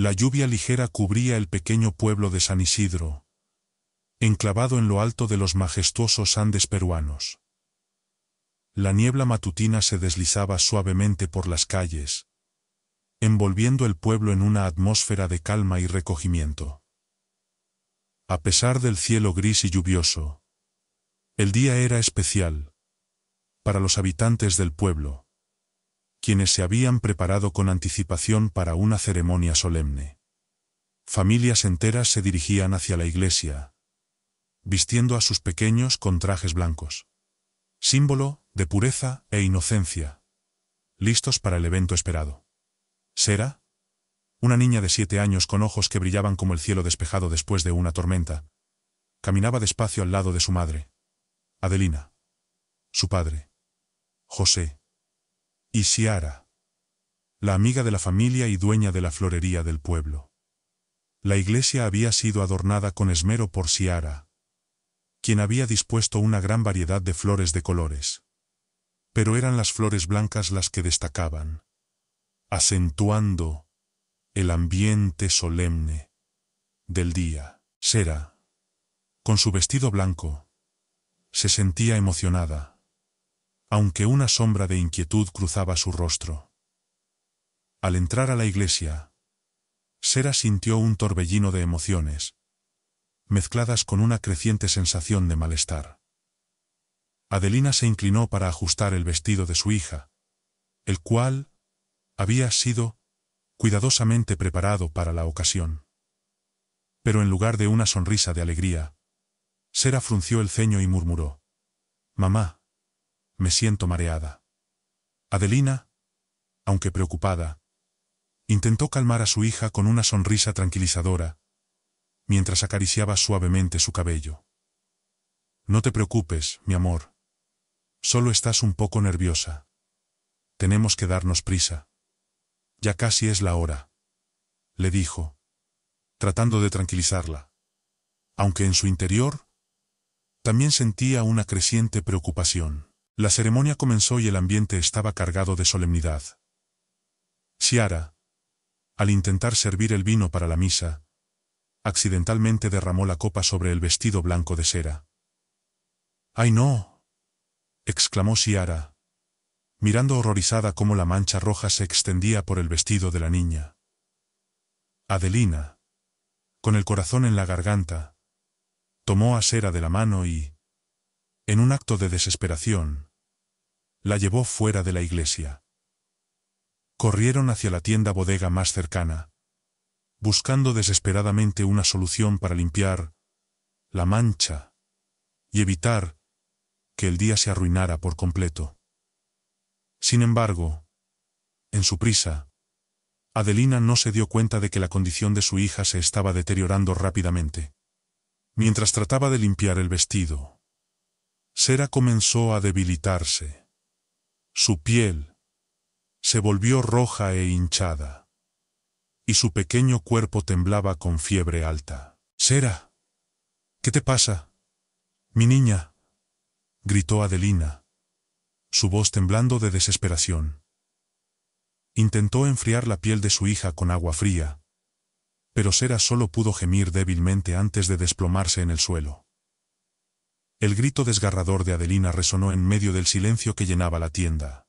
La lluvia ligera cubría el pequeño pueblo de San Isidro, enclavado en lo alto de los majestuosos Andes peruanos. La niebla matutina se deslizaba suavemente por las calles, envolviendo el pueblo en una atmósfera de calma y recogimiento. A pesar del cielo gris y lluvioso, el día era especial para los habitantes del pueblo quienes se habían preparado con anticipación para una ceremonia solemne. Familias enteras se dirigían hacia la iglesia, vistiendo a sus pequeños con trajes blancos, símbolo de pureza e inocencia, listos para el evento esperado. Sera, Una niña de siete años con ojos que brillaban como el cielo despejado después de una tormenta, caminaba despacio al lado de su madre, Adelina, su padre, José, y Ciara, la amiga de la familia y dueña de la florería del pueblo. La iglesia había sido adornada con esmero por Ciara, quien había dispuesto una gran variedad de flores de colores. Pero eran las flores blancas las que destacaban, acentuando el ambiente solemne del día. Sera, con su vestido blanco, se sentía emocionada aunque una sombra de inquietud cruzaba su rostro. Al entrar a la iglesia, Sera sintió un torbellino de emociones, mezcladas con una creciente sensación de malestar. Adelina se inclinó para ajustar el vestido de su hija, el cual había sido cuidadosamente preparado para la ocasión. Pero en lugar de una sonrisa de alegría, Sera frunció el ceño y murmuró, Mamá, me siento mareada. Adelina, aunque preocupada, intentó calmar a su hija con una sonrisa tranquilizadora, mientras acariciaba suavemente su cabello. No te preocupes, mi amor. Solo estás un poco nerviosa. Tenemos que darnos prisa. Ya casi es la hora. Le dijo, tratando de tranquilizarla. Aunque en su interior, también sentía una creciente preocupación. La ceremonia comenzó y el ambiente estaba cargado de solemnidad. Ciara, al intentar servir el vino para la misa, accidentalmente derramó la copa sobre el vestido blanco de cera. ¡Ay no! exclamó Ciara, mirando horrorizada cómo la mancha roja se extendía por el vestido de la niña. Adelina, con el corazón en la garganta, tomó a Cera de la mano y, en un acto de desesperación, la llevó fuera de la iglesia. Corrieron hacia la tienda bodega más cercana, buscando desesperadamente una solución para limpiar la mancha y evitar que el día se arruinara por completo. Sin embargo, en su prisa, Adelina no se dio cuenta de que la condición de su hija se estaba deteriorando rápidamente. Mientras trataba de limpiar el vestido, Sera comenzó a debilitarse. Su piel se volvió roja e hinchada, y su pequeño cuerpo temblaba con fiebre alta. Sera, ¿qué te pasa? Mi niña, gritó Adelina, su voz temblando de desesperación. Intentó enfriar la piel de su hija con agua fría, pero Sera solo pudo gemir débilmente antes de desplomarse en el suelo. El grito desgarrador de Adelina resonó en medio del silencio que llenaba la tienda.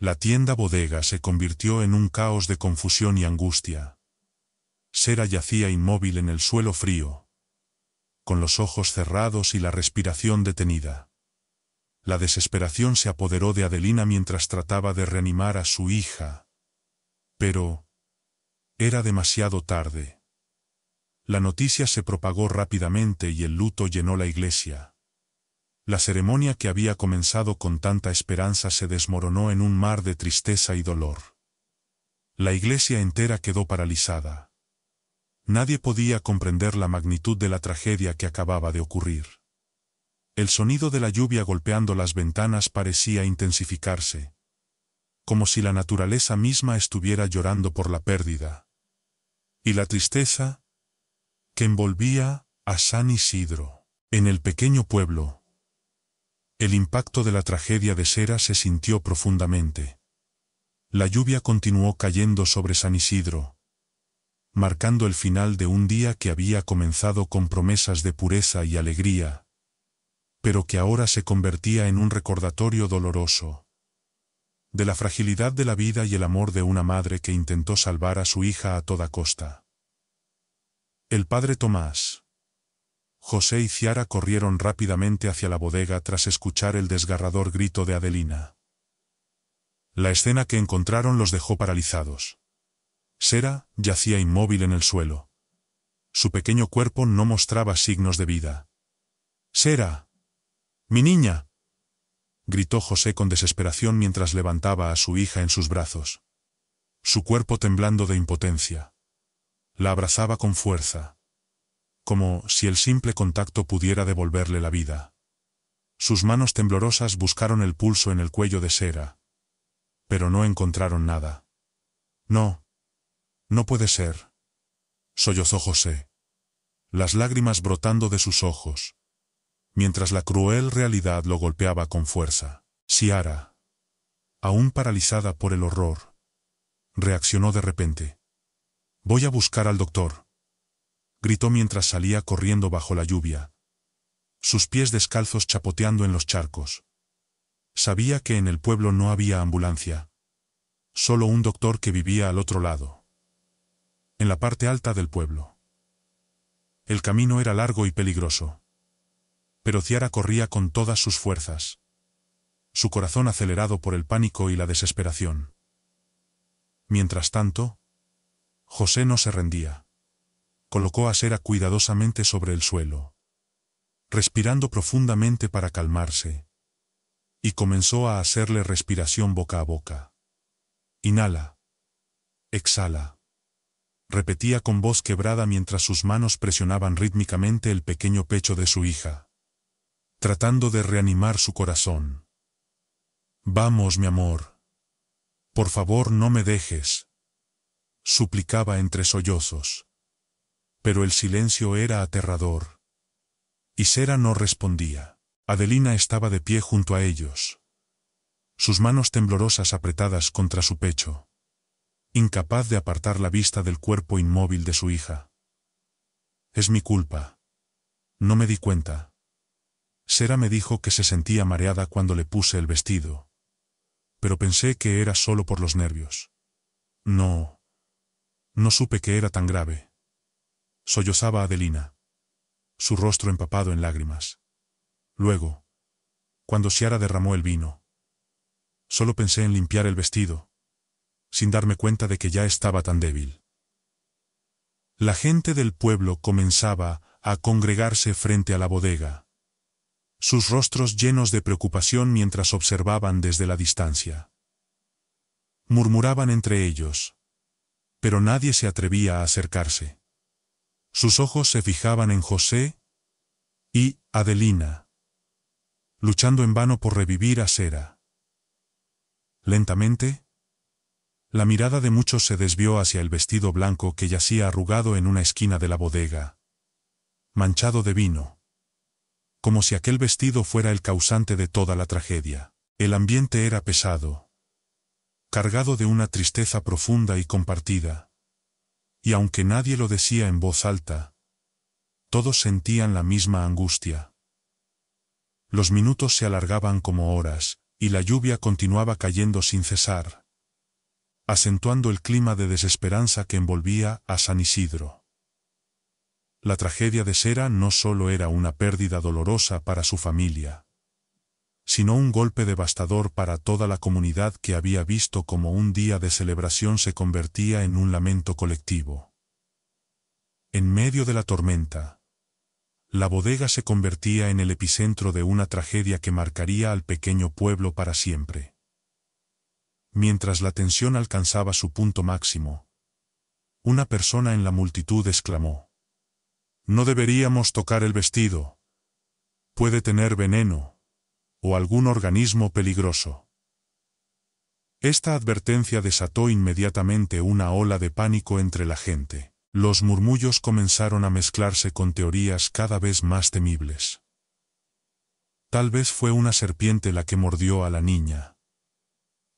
La tienda bodega se convirtió en un caos de confusión y angustia. Sera yacía inmóvil en el suelo frío, con los ojos cerrados y la respiración detenida. La desesperación se apoderó de Adelina mientras trataba de reanimar a su hija. Pero... Era demasiado tarde. La noticia se propagó rápidamente y el luto llenó la iglesia. La ceremonia que había comenzado con tanta esperanza se desmoronó en un mar de tristeza y dolor. La iglesia entera quedó paralizada. Nadie podía comprender la magnitud de la tragedia que acababa de ocurrir. El sonido de la lluvia golpeando las ventanas parecía intensificarse, como si la naturaleza misma estuviera llorando por la pérdida. Y la tristeza, que envolvía a San Isidro. En el pequeño pueblo, el impacto de la tragedia de Sera se sintió profundamente. La lluvia continuó cayendo sobre San Isidro, marcando el final de un día que había comenzado con promesas de pureza y alegría, pero que ahora se convertía en un recordatorio doloroso de la fragilidad de la vida y el amor de una madre que intentó salvar a su hija a toda costa. El padre Tomás. José y Ciara corrieron rápidamente hacia la bodega tras escuchar el desgarrador grito de Adelina. La escena que encontraron los dejó paralizados. Sera yacía inmóvil en el suelo. Su pequeño cuerpo no mostraba signos de vida. Sera. Mi niña. gritó José con desesperación mientras levantaba a su hija en sus brazos. Su cuerpo temblando de impotencia. La abrazaba con fuerza. Como si el simple contacto pudiera devolverle la vida. Sus manos temblorosas buscaron el pulso en el cuello de Sera. Pero no encontraron nada. No. No puede ser. Sollozó José. Las lágrimas brotando de sus ojos. Mientras la cruel realidad lo golpeaba con fuerza. Siara, Aún paralizada por el horror. Reaccionó de repente. Voy a buscar al doctor. Gritó mientras salía corriendo bajo la lluvia. Sus pies descalzos chapoteando en los charcos. Sabía que en el pueblo no había ambulancia. Solo un doctor que vivía al otro lado. En la parte alta del pueblo. El camino era largo y peligroso. Pero Ciara corría con todas sus fuerzas. Su corazón acelerado por el pánico y la desesperación. Mientras tanto, José no se rendía. Colocó a Sera cuidadosamente sobre el suelo, respirando profundamente para calmarse, y comenzó a hacerle respiración boca a boca. Inhala. Exhala. Repetía con voz quebrada mientras sus manos presionaban rítmicamente el pequeño pecho de su hija, tratando de reanimar su corazón. Vamos, mi amor. Por favor, no me dejes suplicaba entre sollozos. Pero el silencio era aterrador. Y Sera no respondía. Adelina estaba de pie junto a ellos. Sus manos temblorosas apretadas contra su pecho. Incapaz de apartar la vista del cuerpo inmóvil de su hija. Es mi culpa. No me di cuenta. Sera me dijo que se sentía mareada cuando le puse el vestido. Pero pensé que era solo por los nervios. No, no supe que era tan grave. Sollozaba Adelina. Su rostro empapado en lágrimas. Luego, cuando Ciara derramó el vino, solo pensé en limpiar el vestido, sin darme cuenta de que ya estaba tan débil. La gente del pueblo comenzaba a congregarse frente a la bodega, sus rostros llenos de preocupación mientras observaban desde la distancia. Murmuraban entre ellos, pero nadie se atrevía a acercarse. Sus ojos se fijaban en José y Adelina, luchando en vano por revivir a Sera. Lentamente, la mirada de muchos se desvió hacia el vestido blanco que yacía arrugado en una esquina de la bodega, manchado de vino, como si aquel vestido fuera el causante de toda la tragedia. El ambiente era pesado cargado de una tristeza profunda y compartida. Y aunque nadie lo decía en voz alta, todos sentían la misma angustia. Los minutos se alargaban como horas, y la lluvia continuaba cayendo sin cesar, acentuando el clima de desesperanza que envolvía a San Isidro. La tragedia de Sera no solo era una pérdida dolorosa para su familia, sino un golpe devastador para toda la comunidad que había visto como un día de celebración se convertía en un lamento colectivo. En medio de la tormenta, la bodega se convertía en el epicentro de una tragedia que marcaría al pequeño pueblo para siempre. Mientras la tensión alcanzaba su punto máximo, una persona en la multitud exclamó, No deberíamos tocar el vestido. Puede tener veneno o algún organismo peligroso. Esta advertencia desató inmediatamente una ola de pánico entre la gente. Los murmullos comenzaron a mezclarse con teorías cada vez más temibles. Tal vez fue una serpiente la que mordió a la niña,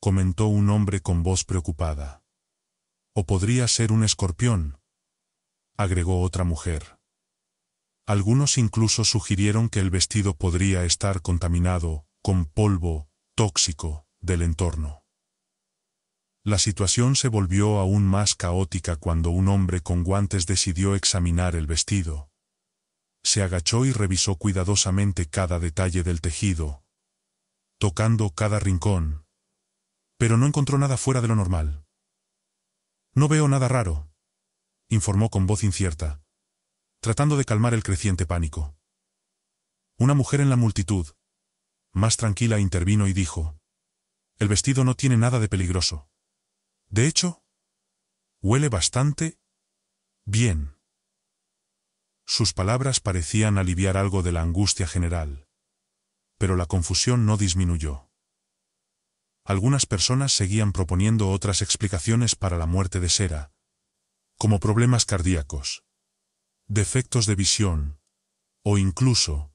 comentó un hombre con voz preocupada. O podría ser un escorpión, agregó otra mujer. Algunos incluso sugirieron que el vestido podría estar contaminado con polvo tóxico del entorno. La situación se volvió aún más caótica cuando un hombre con guantes decidió examinar el vestido. Se agachó y revisó cuidadosamente cada detalle del tejido, tocando cada rincón, pero no encontró nada fuera de lo normal. No veo nada raro, informó con voz incierta tratando de calmar el creciente pánico. Una mujer en la multitud, más tranquila, intervino y dijo, El vestido no tiene nada de peligroso. De hecho, huele bastante bien. Sus palabras parecían aliviar algo de la angustia general, pero la confusión no disminuyó. Algunas personas seguían proponiendo otras explicaciones para la muerte de Sera, como problemas cardíacos defectos de visión, o incluso,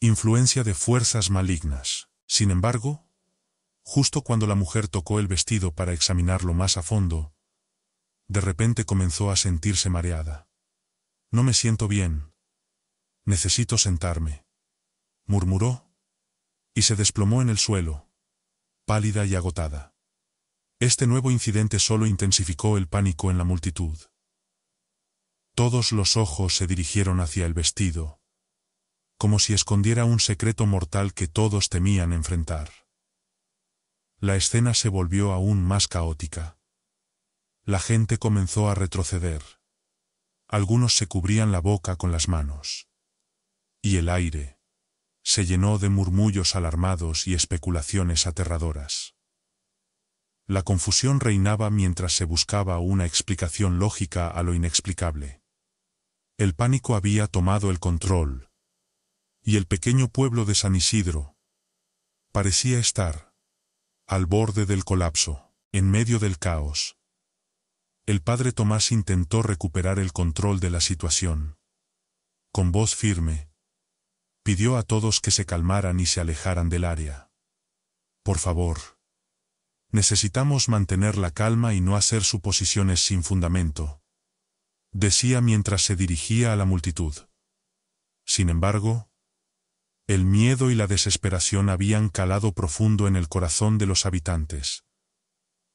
influencia de fuerzas malignas. Sin embargo, justo cuando la mujer tocó el vestido para examinarlo más a fondo, de repente comenzó a sentirse mareada. No me siento bien. Necesito sentarme. Murmuró. Y se desplomó en el suelo, pálida y agotada. Este nuevo incidente solo intensificó el pánico en la multitud. Todos los ojos se dirigieron hacia el vestido, como si escondiera un secreto mortal que todos temían enfrentar. La escena se volvió aún más caótica. La gente comenzó a retroceder. Algunos se cubrían la boca con las manos. Y el aire se llenó de murmullos alarmados y especulaciones aterradoras. La confusión reinaba mientras se buscaba una explicación lógica a lo inexplicable el pánico había tomado el control. Y el pequeño pueblo de San Isidro parecía estar al borde del colapso, en medio del caos. El padre Tomás intentó recuperar el control de la situación. Con voz firme, pidió a todos que se calmaran y se alejaran del área. Por favor. Necesitamos mantener la calma y no hacer suposiciones sin fundamento decía mientras se dirigía a la multitud. Sin embargo, el miedo y la desesperación habían calado profundo en el corazón de los habitantes.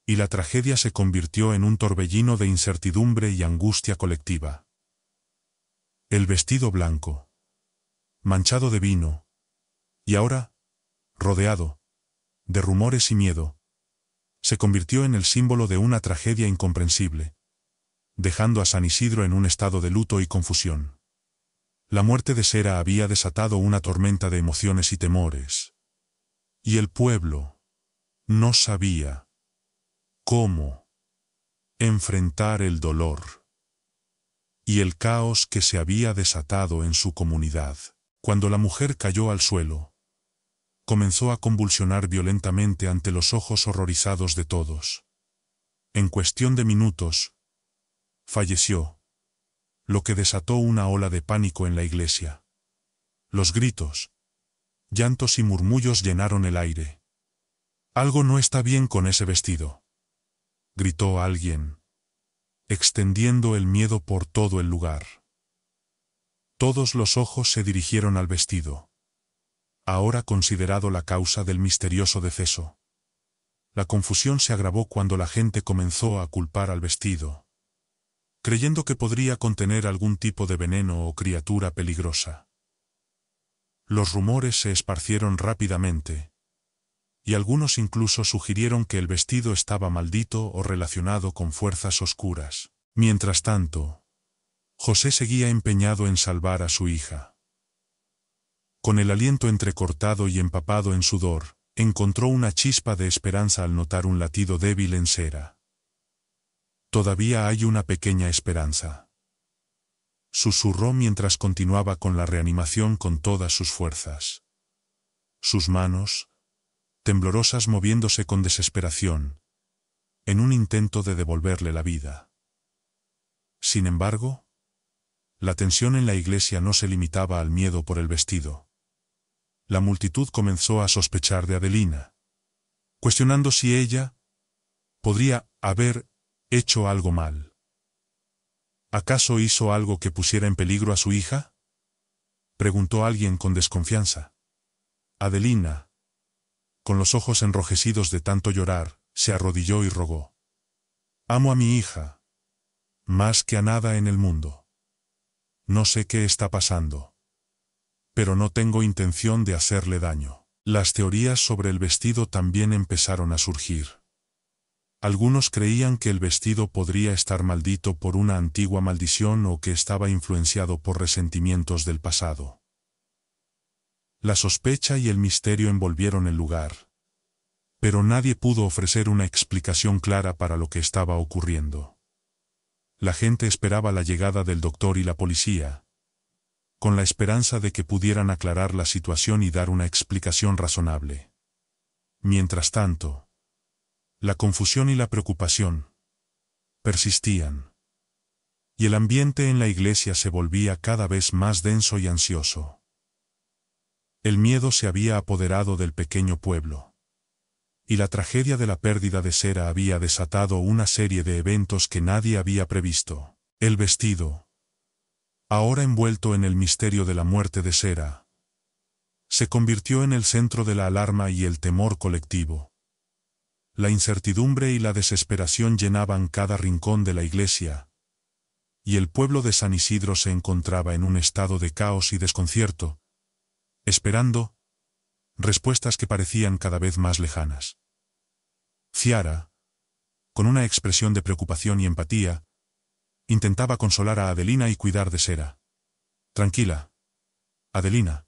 Y la tragedia se convirtió en un torbellino de incertidumbre y angustia colectiva. El vestido blanco, manchado de vino, y ahora, rodeado, de rumores y miedo, se convirtió en el símbolo de una tragedia incomprensible, dejando a San Isidro en un estado de luto y confusión. La muerte de Sera había desatado una tormenta de emociones y temores. Y el pueblo no sabía cómo enfrentar el dolor y el caos que se había desatado en su comunidad. Cuando la mujer cayó al suelo, comenzó a convulsionar violentamente ante los ojos horrorizados de todos. En cuestión de minutos, falleció, lo que desató una ola de pánico en la iglesia. Los gritos, llantos y murmullos llenaron el aire. Algo no está bien con ese vestido, gritó alguien, extendiendo el miedo por todo el lugar. Todos los ojos se dirigieron al vestido, ahora considerado la causa del misterioso deceso. La confusión se agravó cuando la gente comenzó a culpar al vestido creyendo que podría contener algún tipo de veneno o criatura peligrosa. Los rumores se esparcieron rápidamente, y algunos incluso sugirieron que el vestido estaba maldito o relacionado con fuerzas oscuras. Mientras tanto, José seguía empeñado en salvar a su hija. Con el aliento entrecortado y empapado en sudor, encontró una chispa de esperanza al notar un latido débil en cera. Todavía hay una pequeña esperanza. Susurró mientras continuaba con la reanimación con todas sus fuerzas. Sus manos, temblorosas moviéndose con desesperación, en un intento de devolverle la vida. Sin embargo, la tensión en la iglesia no se limitaba al miedo por el vestido. La multitud comenzó a sospechar de Adelina, cuestionando si ella podría haber hecho algo mal. ¿Acaso hizo algo que pusiera en peligro a su hija? Preguntó alguien con desconfianza. Adelina, con los ojos enrojecidos de tanto llorar, se arrodilló y rogó. Amo a mi hija. Más que a nada en el mundo. No sé qué está pasando. Pero no tengo intención de hacerle daño. Las teorías sobre el vestido también empezaron a surgir. Algunos creían que el vestido podría estar maldito por una antigua maldición o que estaba influenciado por resentimientos del pasado. La sospecha y el misterio envolvieron el lugar. Pero nadie pudo ofrecer una explicación clara para lo que estaba ocurriendo. La gente esperaba la llegada del doctor y la policía, con la esperanza de que pudieran aclarar la situación y dar una explicación razonable. Mientras tanto, la confusión y la preocupación persistían. Y el ambiente en la iglesia se volvía cada vez más denso y ansioso. El miedo se había apoderado del pequeño pueblo. Y la tragedia de la pérdida de Cera había desatado una serie de eventos que nadie había previsto. El vestido, ahora envuelto en el misterio de la muerte de Sera, se convirtió en el centro de la alarma y el temor colectivo. La incertidumbre y la desesperación llenaban cada rincón de la iglesia, y el pueblo de San Isidro se encontraba en un estado de caos y desconcierto, esperando respuestas que parecían cada vez más lejanas. Ciara, con una expresión de preocupación y empatía, intentaba consolar a Adelina y cuidar de Sera. Tranquila. Adelina.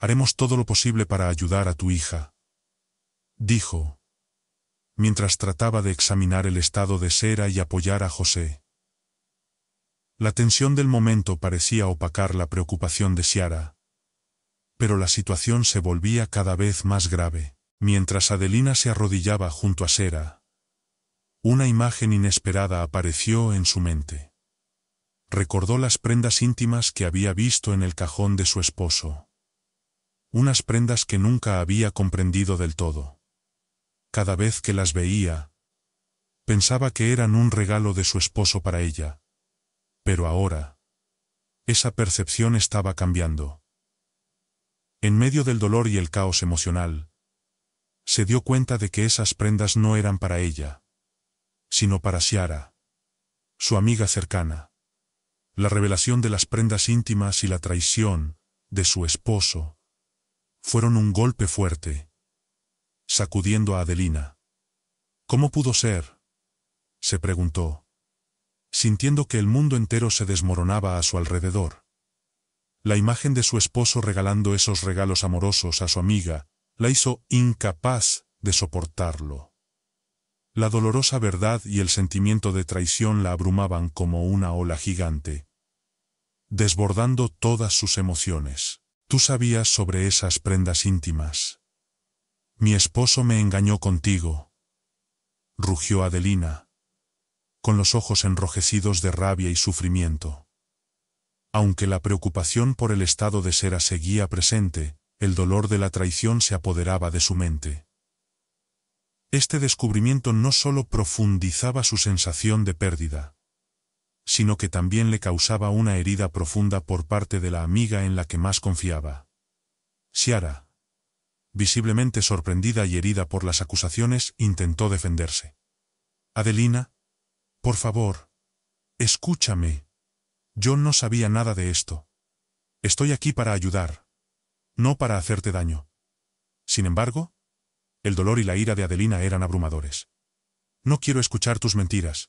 Haremos todo lo posible para ayudar a tu hija. Dijo, mientras trataba de examinar el estado de Sera y apoyar a José. La tensión del momento parecía opacar la preocupación de Siara. Pero la situación se volvía cada vez más grave, mientras Adelina se arrodillaba junto a Sera. Una imagen inesperada apareció en su mente. Recordó las prendas íntimas que había visto en el cajón de su esposo. Unas prendas que nunca había comprendido del todo cada vez que las veía. Pensaba que eran un regalo de su esposo para ella. Pero ahora... Esa percepción estaba cambiando. En medio del dolor y el caos emocional, se dio cuenta de que esas prendas no eran para ella, sino para Ciara, su amiga cercana. La revelación de las prendas íntimas y la traición de su esposo fueron un golpe fuerte, sacudiendo a Adelina. ¿Cómo pudo ser? se preguntó, sintiendo que el mundo entero se desmoronaba a su alrededor. La imagen de su esposo regalando esos regalos amorosos a su amiga la hizo incapaz de soportarlo. La dolorosa verdad y el sentimiento de traición la abrumaban como una ola gigante, desbordando todas sus emociones. Tú sabías sobre esas prendas íntimas. Mi esposo me engañó contigo, rugió Adelina, con los ojos enrojecidos de rabia y sufrimiento. Aunque la preocupación por el estado de Sera seguía presente, el dolor de la traición se apoderaba de su mente. Este descubrimiento no solo profundizaba su sensación de pérdida, sino que también le causaba una herida profunda por parte de la amiga en la que más confiaba. Siara visiblemente sorprendida y herida por las acusaciones, intentó defenderse. Adelina, por favor, escúchame. Yo no sabía nada de esto. Estoy aquí para ayudar, no para hacerte daño. Sin embargo, el dolor y la ira de Adelina eran abrumadores. No quiero escuchar tus mentiras.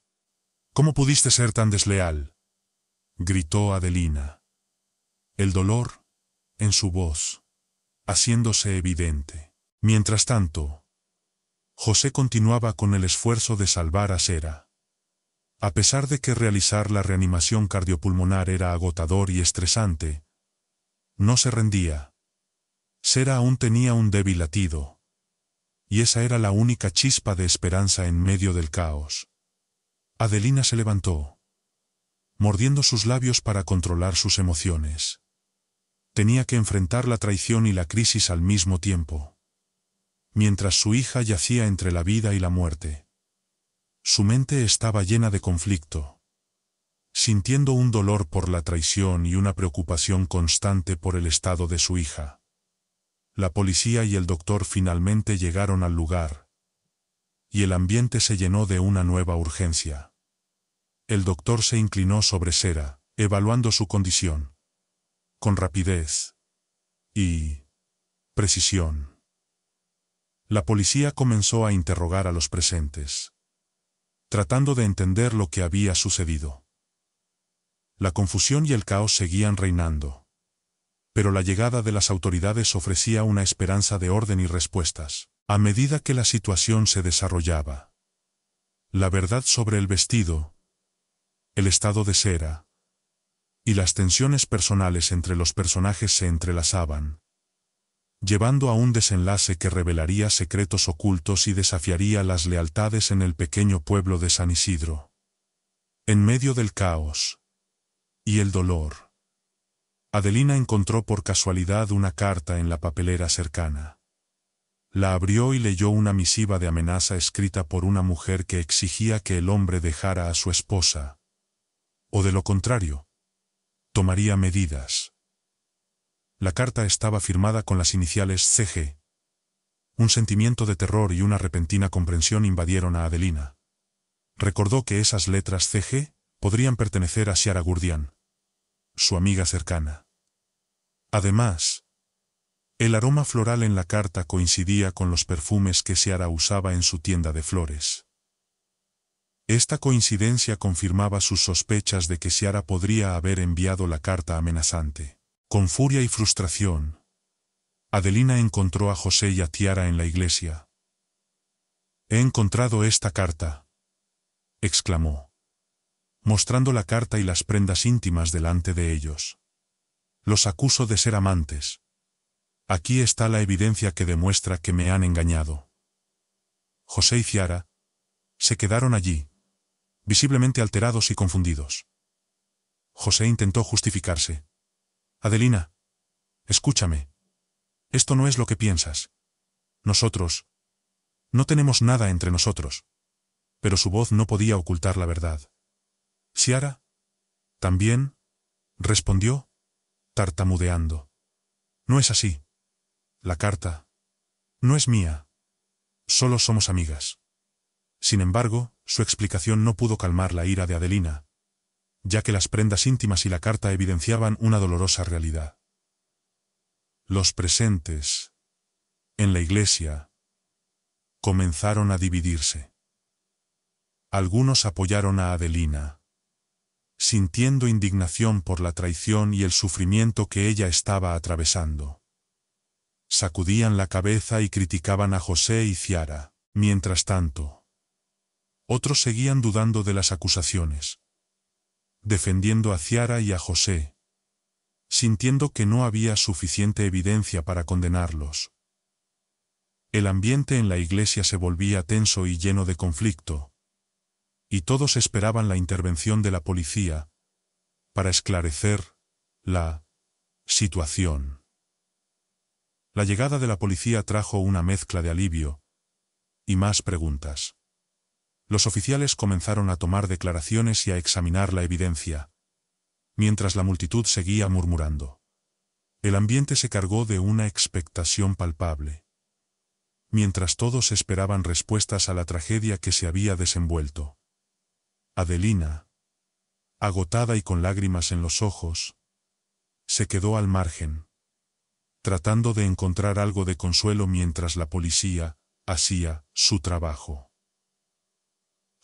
¿Cómo pudiste ser tan desleal? gritó Adelina. El dolor, en su voz, haciéndose evidente. Mientras tanto, José continuaba con el esfuerzo de salvar a Sera. A pesar de que realizar la reanimación cardiopulmonar era agotador y estresante, no se rendía. Sera aún tenía un débil latido. Y esa era la única chispa de esperanza en medio del caos. Adelina se levantó, mordiendo sus labios para controlar sus emociones tenía que enfrentar la traición y la crisis al mismo tiempo. Mientras su hija yacía entre la vida y la muerte. Su mente estaba llena de conflicto. Sintiendo un dolor por la traición y una preocupación constante por el estado de su hija. La policía y el doctor finalmente llegaron al lugar. Y el ambiente se llenó de una nueva urgencia. El doctor se inclinó sobre Sera, evaluando su condición con rapidez y precisión. La policía comenzó a interrogar a los presentes, tratando de entender lo que había sucedido. La confusión y el caos seguían reinando, pero la llegada de las autoridades ofrecía una esperanza de orden y respuestas. A medida que la situación se desarrollaba, la verdad sobre el vestido, el estado de cera, y las tensiones personales entre los personajes se entrelazaban, llevando a un desenlace que revelaría secretos ocultos y desafiaría las lealtades en el pequeño pueblo de San Isidro. En medio del caos y el dolor, Adelina encontró por casualidad una carta en la papelera cercana. La abrió y leyó una misiva de amenaza escrita por una mujer que exigía que el hombre dejara a su esposa, o de lo contrario, tomaría medidas. La carta estaba firmada con las iniciales CG. Un sentimiento de terror y una repentina comprensión invadieron a Adelina. Recordó que esas letras CG podrían pertenecer a Siara Gurdian, su amiga cercana. Además, el aroma floral en la carta coincidía con los perfumes que Siara usaba en su tienda de flores. Esta coincidencia confirmaba sus sospechas de que Ciara podría haber enviado la carta amenazante. Con furia y frustración, Adelina encontró a José y a Tiara en la iglesia. He encontrado esta carta, exclamó, mostrando la carta y las prendas íntimas delante de ellos. Los acuso de ser amantes. Aquí está la evidencia que demuestra que me han engañado. José y Ciara se quedaron allí, visiblemente alterados y confundidos. José intentó justificarse. Adelina, escúchame. Esto no es lo que piensas. Nosotros... No tenemos nada entre nosotros. Pero su voz no podía ocultar la verdad. ¿Siara? También, respondió, tartamudeando. No es así. La carta. No es mía. Solo somos amigas. Sin embargo, su explicación no pudo calmar la ira de Adelina, ya que las prendas íntimas y la carta evidenciaban una dolorosa realidad. Los presentes en la iglesia comenzaron a dividirse. Algunos apoyaron a Adelina, sintiendo indignación por la traición y el sufrimiento que ella estaba atravesando. Sacudían la cabeza y criticaban a José y Ciara. Mientras tanto, otros seguían dudando de las acusaciones, defendiendo a Ciara y a José, sintiendo que no había suficiente evidencia para condenarlos. El ambiente en la iglesia se volvía tenso y lleno de conflicto, y todos esperaban la intervención de la policía, para esclarecer la situación. La llegada de la policía trajo una mezcla de alivio y más preguntas los oficiales comenzaron a tomar declaraciones y a examinar la evidencia, mientras la multitud seguía murmurando. El ambiente se cargó de una expectación palpable. Mientras todos esperaban respuestas a la tragedia que se había desenvuelto. Adelina, agotada y con lágrimas en los ojos, se quedó al margen, tratando de encontrar algo de consuelo mientras la policía hacía su trabajo.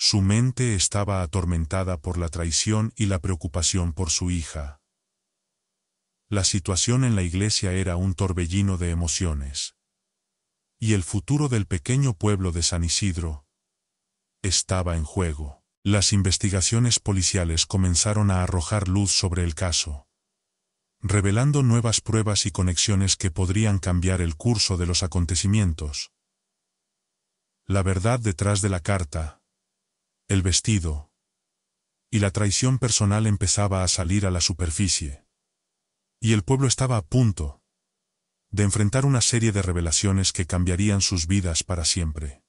Su mente estaba atormentada por la traición y la preocupación por su hija. La situación en la iglesia era un torbellino de emociones. Y el futuro del pequeño pueblo de San Isidro estaba en juego. Las investigaciones policiales comenzaron a arrojar luz sobre el caso, revelando nuevas pruebas y conexiones que podrían cambiar el curso de los acontecimientos. La verdad detrás de la carta, el vestido. Y la traición personal empezaba a salir a la superficie. Y el pueblo estaba a punto de enfrentar una serie de revelaciones que cambiarían sus vidas para siempre.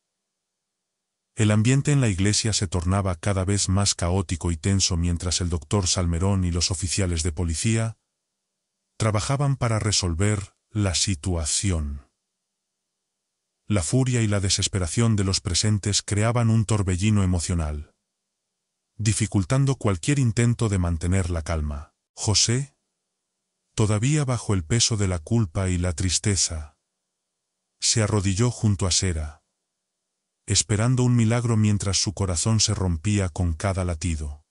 El ambiente en la iglesia se tornaba cada vez más caótico y tenso mientras el doctor Salmerón y los oficiales de policía trabajaban para resolver la situación. La furia y la desesperación de los presentes creaban un torbellino emocional, dificultando cualquier intento de mantener la calma. José, todavía bajo el peso de la culpa y la tristeza, se arrodilló junto a Sera, esperando un milagro mientras su corazón se rompía con cada latido.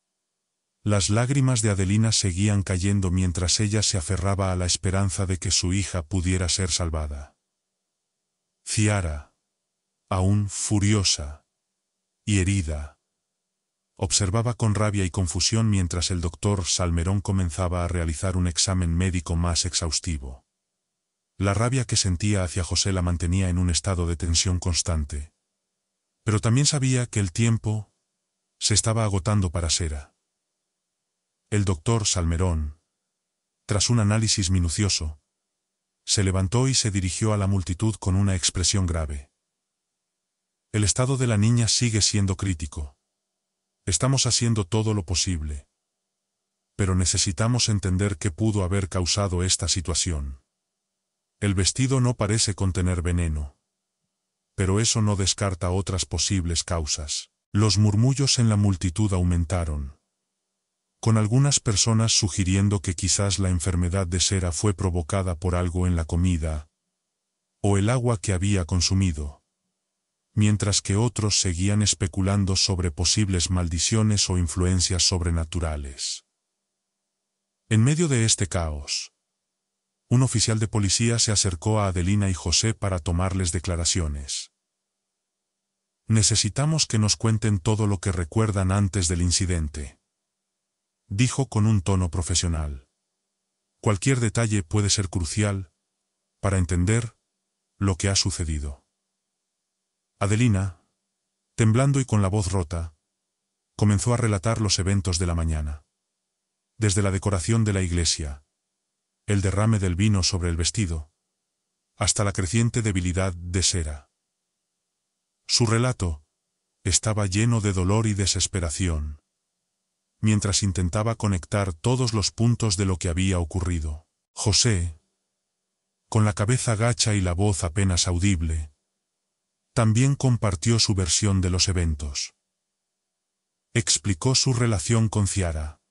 Las lágrimas de Adelina seguían cayendo mientras ella se aferraba a la esperanza de que su hija pudiera ser salvada. Ciara, aún furiosa y herida, observaba con rabia y confusión mientras el doctor Salmerón comenzaba a realizar un examen médico más exhaustivo. La rabia que sentía hacia José la mantenía en un estado de tensión constante. Pero también sabía que el tiempo se estaba agotando para Sera. El doctor Salmerón, tras un análisis minucioso, se levantó y se dirigió a la multitud con una expresión grave. El estado de la niña sigue siendo crítico. Estamos haciendo todo lo posible. Pero necesitamos entender qué pudo haber causado esta situación. El vestido no parece contener veneno. Pero eso no descarta otras posibles causas. Los murmullos en la multitud aumentaron con algunas personas sugiriendo que quizás la enfermedad de cera fue provocada por algo en la comida o el agua que había consumido, mientras que otros seguían especulando sobre posibles maldiciones o influencias sobrenaturales. En medio de este caos, un oficial de policía se acercó a Adelina y José para tomarles declaraciones. Necesitamos que nos cuenten todo lo que recuerdan antes del incidente dijo con un tono profesional. Cualquier detalle puede ser crucial para entender lo que ha sucedido. Adelina, temblando y con la voz rota, comenzó a relatar los eventos de la mañana. Desde la decoración de la iglesia, el derrame del vino sobre el vestido, hasta la creciente debilidad de Sera. Su relato estaba lleno de dolor y desesperación mientras intentaba conectar todos los puntos de lo que había ocurrido. José, con la cabeza gacha y la voz apenas audible, también compartió su versión de los eventos. Explicó su relación con Ciara,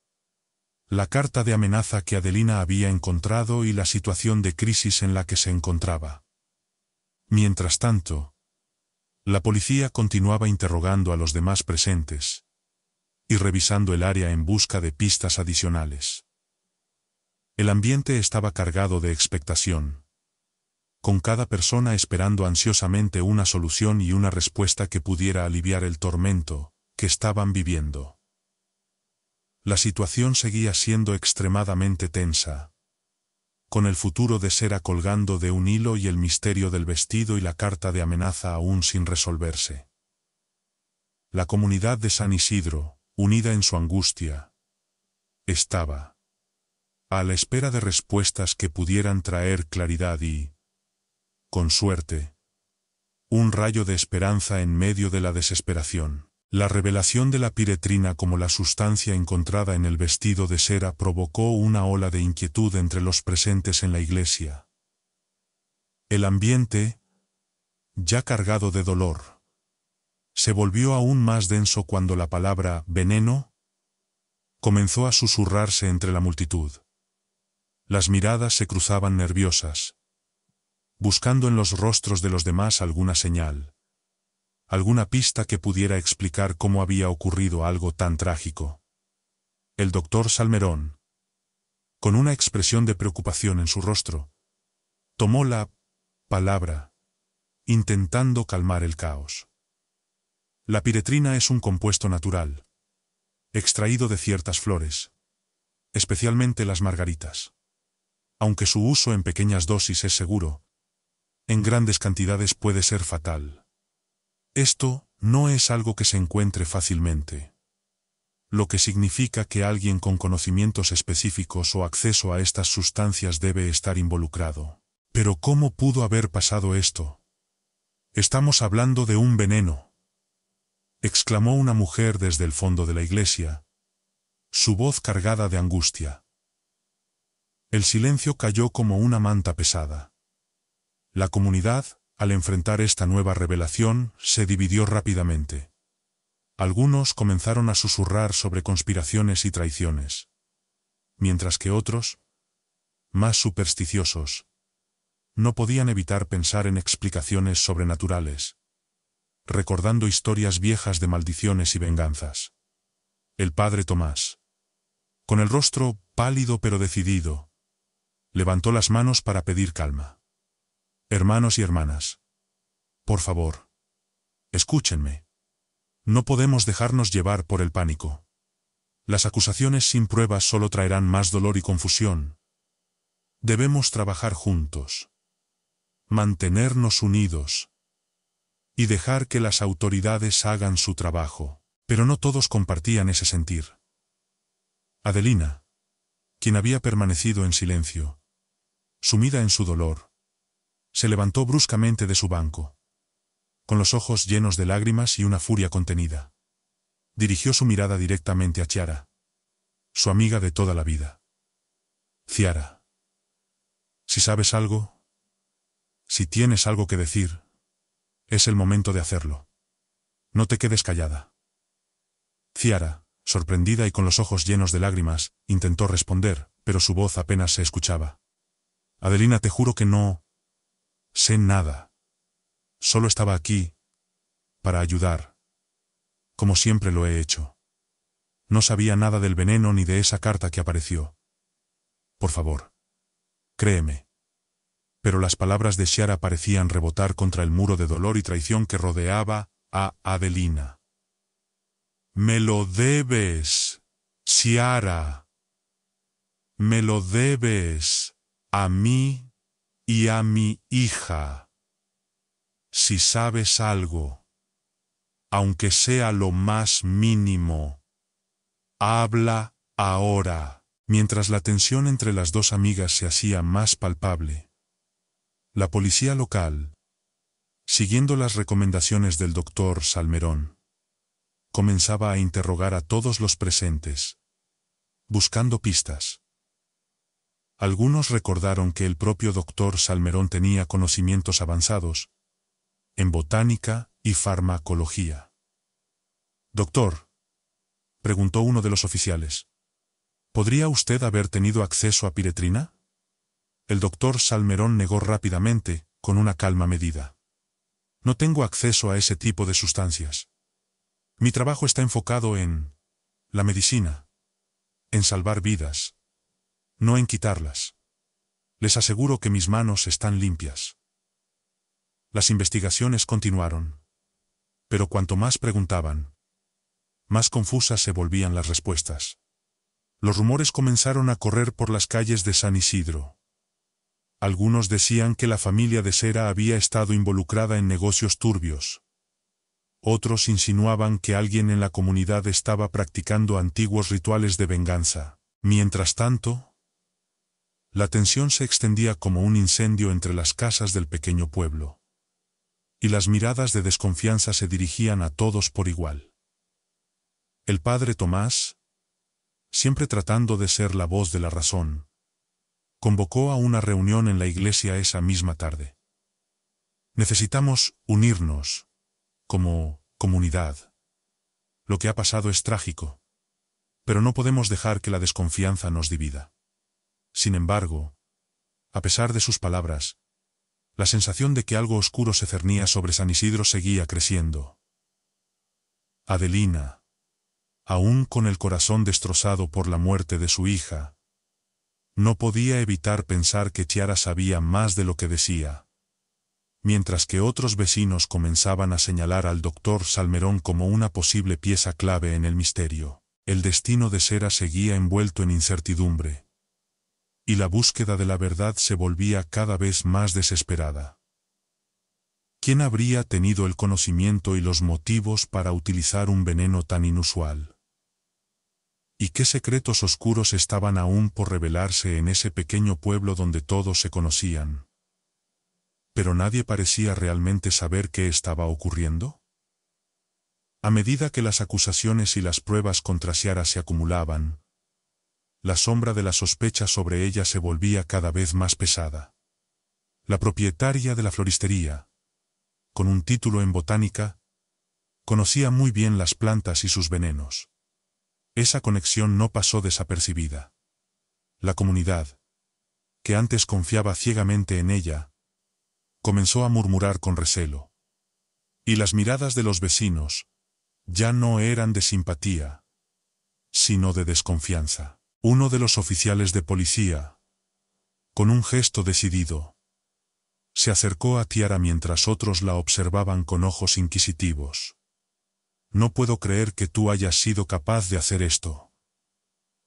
la carta de amenaza que Adelina había encontrado y la situación de crisis en la que se encontraba. Mientras tanto, la policía continuaba interrogando a los demás presentes, y revisando el área en busca de pistas adicionales. El ambiente estaba cargado de expectación, con cada persona esperando ansiosamente una solución y una respuesta que pudiera aliviar el tormento que estaban viviendo. La situación seguía siendo extremadamente tensa, con el futuro de Sera colgando de un hilo y el misterio del vestido y la carta de amenaza aún sin resolverse. La comunidad de San Isidro, unida en su angustia. Estaba a la espera de respuestas que pudieran traer claridad y, con suerte, un rayo de esperanza en medio de la desesperación. La revelación de la piretrina como la sustancia encontrada en el vestido de cera provocó una ola de inquietud entre los presentes en la iglesia. El ambiente, ya cargado de dolor, se volvió aún más denso cuando la palabra veneno comenzó a susurrarse entre la multitud. Las miradas se cruzaban nerviosas, buscando en los rostros de los demás alguna señal, alguna pista que pudiera explicar cómo había ocurrido algo tan trágico. El doctor Salmerón, con una expresión de preocupación en su rostro, tomó la palabra, intentando calmar el caos. La piretrina es un compuesto natural, extraído de ciertas flores, especialmente las margaritas. Aunque su uso en pequeñas dosis es seguro, en grandes cantidades puede ser fatal. Esto no es algo que se encuentre fácilmente, lo que significa que alguien con conocimientos específicos o acceso a estas sustancias debe estar involucrado. Pero ¿cómo pudo haber pasado esto? Estamos hablando de un veneno exclamó una mujer desde el fondo de la iglesia, su voz cargada de angustia. El silencio cayó como una manta pesada. La comunidad, al enfrentar esta nueva revelación, se dividió rápidamente. Algunos comenzaron a susurrar sobre conspiraciones y traiciones, mientras que otros, más supersticiosos, no podían evitar pensar en explicaciones sobrenaturales recordando historias viejas de maldiciones y venganzas. El padre Tomás. Con el rostro pálido pero decidido, levantó las manos para pedir calma. Hermanos y hermanas, por favor, escúchenme. No podemos dejarnos llevar por el pánico. Las acusaciones sin pruebas solo traerán más dolor y confusión. Debemos trabajar juntos. Mantenernos unidos y dejar que las autoridades hagan su trabajo. Pero no todos compartían ese sentir. Adelina, quien había permanecido en silencio, sumida en su dolor, se levantó bruscamente de su banco, con los ojos llenos de lágrimas y una furia contenida. Dirigió su mirada directamente a Chiara, su amiga de toda la vida. Ciara, si sabes algo, si tienes algo que decir, es el momento de hacerlo. No te quedes callada. Ciara, sorprendida y con los ojos llenos de lágrimas, intentó responder, pero su voz apenas se escuchaba. Adelina, te juro que no... sé nada. Solo estaba aquí... para ayudar. Como siempre lo he hecho. No sabía nada del veneno ni de esa carta que apareció. Por favor. Créeme pero las palabras de Siara parecían rebotar contra el muro de dolor y traición que rodeaba a Adelina. Me lo debes, Siara! Me lo debes, a mí y a mi hija. Si sabes algo, aunque sea lo más mínimo, habla ahora. Mientras la tensión entre las dos amigas se hacía más palpable, la policía local, siguiendo las recomendaciones del doctor Salmerón, comenzaba a interrogar a todos los presentes, buscando pistas. Algunos recordaron que el propio doctor Salmerón tenía conocimientos avanzados en botánica y farmacología. Doctor, preguntó uno de los oficiales, ¿podría usted haber tenido acceso a piretrina? el doctor Salmerón negó rápidamente, con una calma medida. No tengo acceso a ese tipo de sustancias. Mi trabajo está enfocado en la medicina, en salvar vidas, no en quitarlas. Les aseguro que mis manos están limpias. Las investigaciones continuaron. Pero cuanto más preguntaban, más confusas se volvían las respuestas. Los rumores comenzaron a correr por las calles de San Isidro. Algunos decían que la familia de Cera había estado involucrada en negocios turbios. Otros insinuaban que alguien en la comunidad estaba practicando antiguos rituales de venganza. Mientras tanto, la tensión se extendía como un incendio entre las casas del pequeño pueblo. Y las miradas de desconfianza se dirigían a todos por igual. El padre Tomás, siempre tratando de ser la voz de la razón, convocó a una reunión en la iglesia esa misma tarde. Necesitamos unirnos, como comunidad. Lo que ha pasado es trágico, pero no podemos dejar que la desconfianza nos divida. Sin embargo, a pesar de sus palabras, la sensación de que algo oscuro se cernía sobre San Isidro seguía creciendo. Adelina, aún con el corazón destrozado por la muerte de su hija, no podía evitar pensar que Chiara sabía más de lo que decía. Mientras que otros vecinos comenzaban a señalar al doctor Salmerón como una posible pieza clave en el misterio, el destino de Sera seguía envuelto en incertidumbre. Y la búsqueda de la verdad se volvía cada vez más desesperada. ¿Quién habría tenido el conocimiento y los motivos para utilizar un veneno tan inusual? y qué secretos oscuros estaban aún por revelarse en ese pequeño pueblo donde todos se conocían. Pero nadie parecía realmente saber qué estaba ocurriendo. A medida que las acusaciones y las pruebas contra Ciara se acumulaban, la sombra de la sospecha sobre ella se volvía cada vez más pesada. La propietaria de la floristería, con un título en botánica, conocía muy bien las plantas y sus venenos esa conexión no pasó desapercibida. La comunidad, que antes confiaba ciegamente en ella, comenzó a murmurar con recelo. Y las miradas de los vecinos ya no eran de simpatía, sino de desconfianza. Uno de los oficiales de policía, con un gesto decidido, se acercó a Tiara mientras otros la observaban con ojos inquisitivos. No puedo creer que tú hayas sido capaz de hacer esto.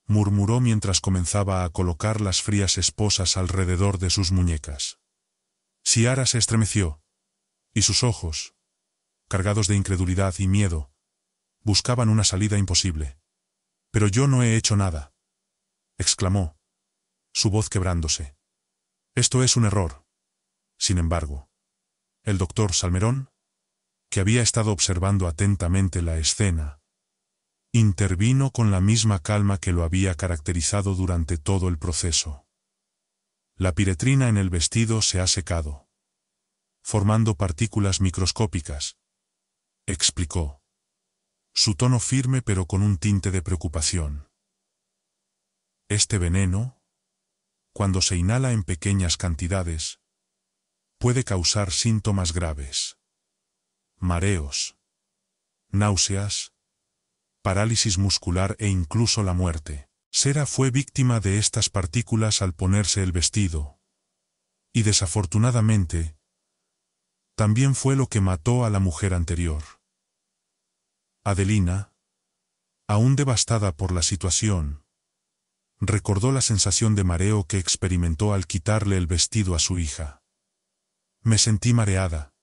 Murmuró mientras comenzaba a colocar las frías esposas alrededor de sus muñecas. Siara se estremeció. Y sus ojos, cargados de incredulidad y miedo, buscaban una salida imposible. Pero yo no he hecho nada. exclamó, su voz quebrándose. Esto es un error. Sin embargo, el doctor Salmerón, que había estado observando atentamente la escena, intervino con la misma calma que lo había caracterizado durante todo el proceso. La piretrina en el vestido se ha secado, formando partículas microscópicas, explicó, su tono firme pero con un tinte de preocupación. Este veneno, cuando se inhala en pequeñas cantidades, puede causar síntomas graves mareos, náuseas, parálisis muscular e incluso la muerte. Sera fue víctima de estas partículas al ponerse el vestido. Y desafortunadamente, también fue lo que mató a la mujer anterior. Adelina, aún devastada por la situación, recordó la sensación de mareo que experimentó al quitarle el vestido a su hija. Me sentí mareada,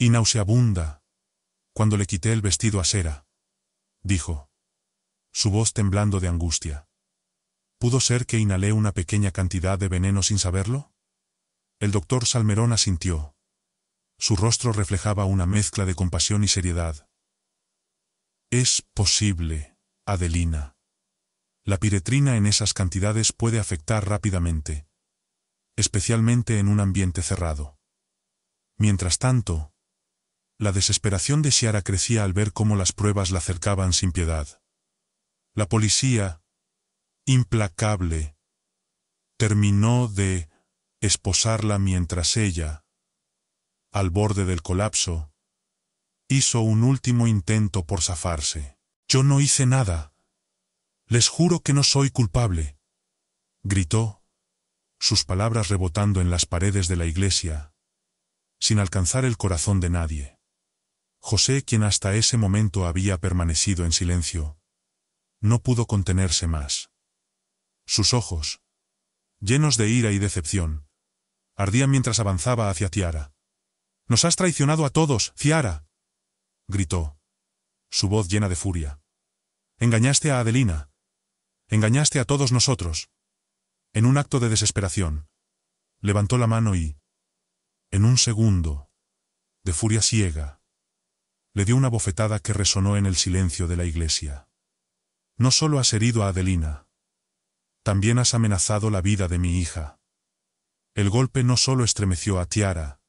y nauseabunda, cuando le quité el vestido a Sera. Dijo. Su voz temblando de angustia. ¿Pudo ser que inhalé una pequeña cantidad de veneno sin saberlo? El doctor Salmerón asintió. Su rostro reflejaba una mezcla de compasión y seriedad. Es posible, Adelina. La piretrina en esas cantidades puede afectar rápidamente, especialmente en un ambiente cerrado. Mientras tanto, la desesperación de Siara crecía al ver cómo las pruebas la acercaban sin piedad. La policía, implacable, terminó de esposarla mientras ella, al borde del colapso, hizo un último intento por zafarse. Yo no hice nada. Les juro que no soy culpable. Gritó, sus palabras rebotando en las paredes de la iglesia, sin alcanzar el corazón de nadie. José, quien hasta ese momento había permanecido en silencio, no pudo contenerse más. Sus ojos, llenos de ira y decepción, ardían mientras avanzaba hacia Tiara. ¡Nos has traicionado a todos, Ciara! gritó, su voz llena de furia. Engañaste a Adelina. Engañaste a todos nosotros. En un acto de desesperación, levantó la mano y, en un segundo, de furia ciega, le dio una bofetada que resonó en el silencio de la iglesia. No solo has herido a Adelina. También has amenazado la vida de mi hija. El golpe no solo estremeció a Tiara,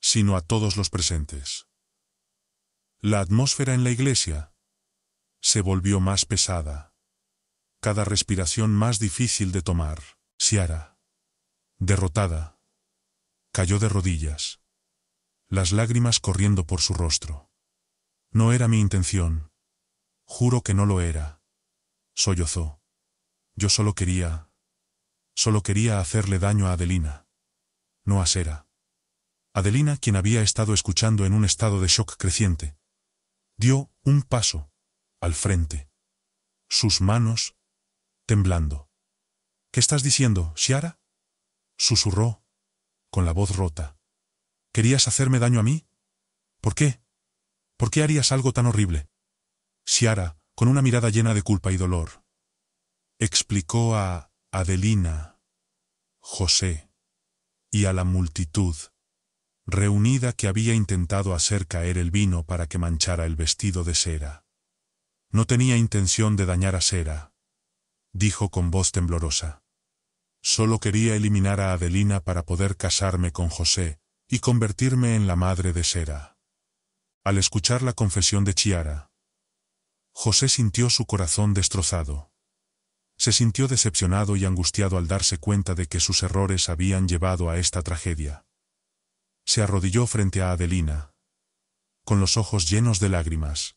sino a todos los presentes. La atmósfera en la iglesia se volvió más pesada. Cada respiración más difícil de tomar. Siara, derrotada, cayó de rodillas, las lágrimas corriendo por su rostro. No era mi intención. Juro que no lo era. Sollozó. Yo solo quería... Solo quería hacerle daño a Adelina. No a Sera. Adelina, quien había estado escuchando en un estado de shock creciente, dio un paso al frente. Sus manos temblando. ¿Qué estás diciendo, Siara? susurró, con la voz rota. ¿Querías hacerme daño a mí? ¿Por qué? ¿Por qué harías algo tan horrible? Siara, con una mirada llena de culpa y dolor. Explicó a Adelina, José y a la multitud reunida que había intentado hacer caer el vino para que manchara el vestido de Sera. No tenía intención de dañar a Sera, dijo con voz temblorosa. Solo quería eliminar a Adelina para poder casarme con José y convertirme en la madre de Sera. Al escuchar la confesión de Chiara, José sintió su corazón destrozado. Se sintió decepcionado y angustiado al darse cuenta de que sus errores habían llevado a esta tragedia. Se arrodilló frente a Adelina, con los ojos llenos de lágrimas.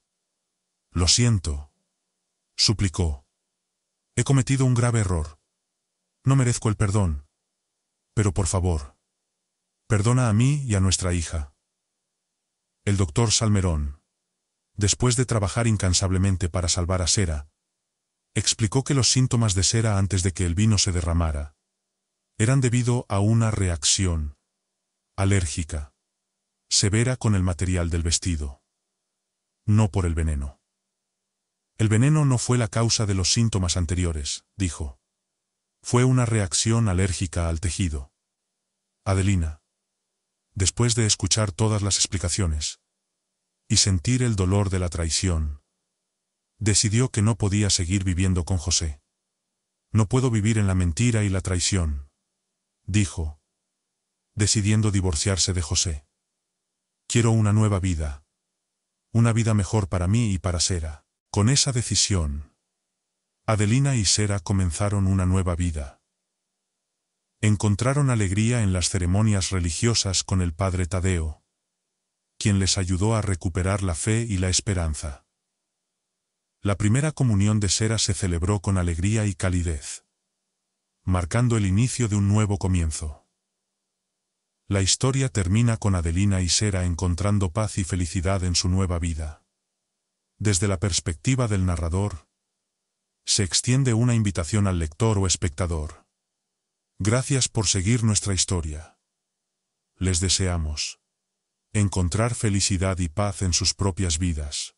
Lo siento, suplicó. He cometido un grave error. No merezco el perdón. Pero por favor, perdona a mí y a nuestra hija. El doctor Salmerón, después de trabajar incansablemente para salvar a Sera, explicó que los síntomas de Sera antes de que el vino se derramara eran debido a una reacción alérgica severa con el material del vestido, no por el veneno. El veneno no fue la causa de los síntomas anteriores, dijo. Fue una reacción alérgica al tejido. Adelina, después de escuchar todas las explicaciones y sentir el dolor de la traición, decidió que no podía seguir viviendo con José. No puedo vivir en la mentira y la traición, dijo, decidiendo divorciarse de José. Quiero una nueva vida. Una vida mejor para mí y para Sera. Con esa decisión, Adelina y Sera comenzaron una nueva vida encontraron alegría en las ceremonias religiosas con el padre Tadeo, quien les ayudó a recuperar la fe y la esperanza. La primera comunión de Sera se celebró con alegría y calidez, marcando el inicio de un nuevo comienzo. La historia termina con Adelina y Sera encontrando paz y felicidad en su nueva vida. Desde la perspectiva del narrador, se extiende una invitación al lector o espectador Gracias por seguir nuestra historia. Les deseamos encontrar felicidad y paz en sus propias vidas.